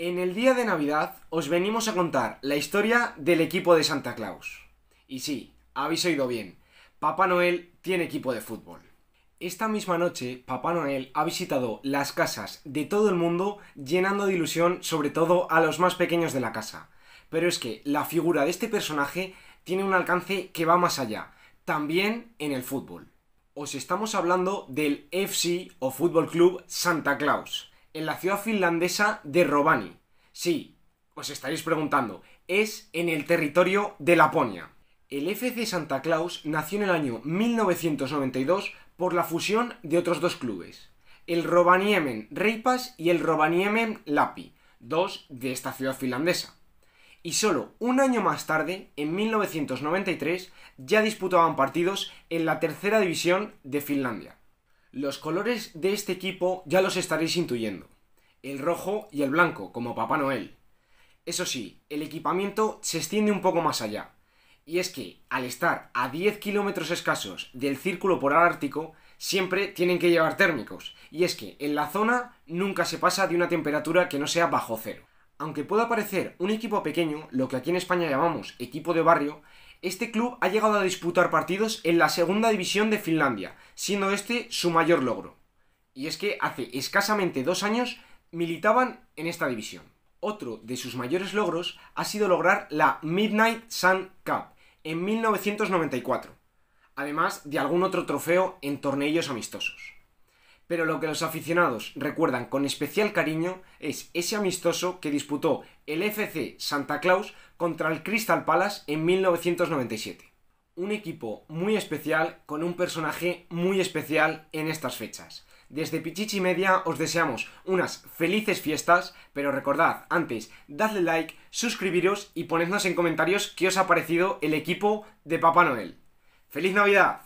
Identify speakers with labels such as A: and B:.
A: En el día de Navidad os venimos a contar la historia del equipo de Santa Claus. Y sí, habéis oído bien, Papá Noel tiene equipo de fútbol. Esta misma noche, Papá Noel ha visitado las casas de todo el mundo llenando de ilusión sobre todo a los más pequeños de la casa. Pero es que la figura de este personaje tiene un alcance que va más allá, también en el fútbol. Os estamos hablando del FC o Fútbol Club Santa Claus en la ciudad finlandesa de Rovaniemi, Sí, os estaréis preguntando, es en el territorio de Laponia. El FC Santa Claus nació en el año 1992 por la fusión de otros dos clubes, el Rovaniemen Reipas y el Rovaniemen Lapi, dos de esta ciudad finlandesa. Y solo un año más tarde, en 1993, ya disputaban partidos en la tercera división de Finlandia. Los colores de este equipo ya los estaréis intuyendo. El rojo y el blanco, como Papá Noel. Eso sí, el equipamiento se extiende un poco más allá. Y es que, al estar a 10 kilómetros escasos del círculo polar ártico, siempre tienen que llevar térmicos. Y es que en la zona nunca se pasa de una temperatura que no sea bajo cero. Aunque pueda parecer un equipo pequeño, lo que aquí en España llamamos equipo de barrio, este club ha llegado a disputar partidos en la segunda división de Finlandia, siendo este su mayor logro. Y es que hace escasamente dos años militaban en esta división. Otro de sus mayores logros ha sido lograr la Midnight Sun Cup en 1994, además de algún otro trofeo en torneos amistosos. Pero lo que los aficionados recuerdan con especial cariño es ese amistoso que disputó el FC Santa Claus contra el Crystal Palace en 1997. Un equipo muy especial con un personaje muy especial en estas fechas. Desde Pichichi Media os deseamos unas felices fiestas, pero recordad, antes, dadle like, suscribiros y ponednos en comentarios qué os ha parecido el equipo de Papá Noel. ¡Feliz Navidad!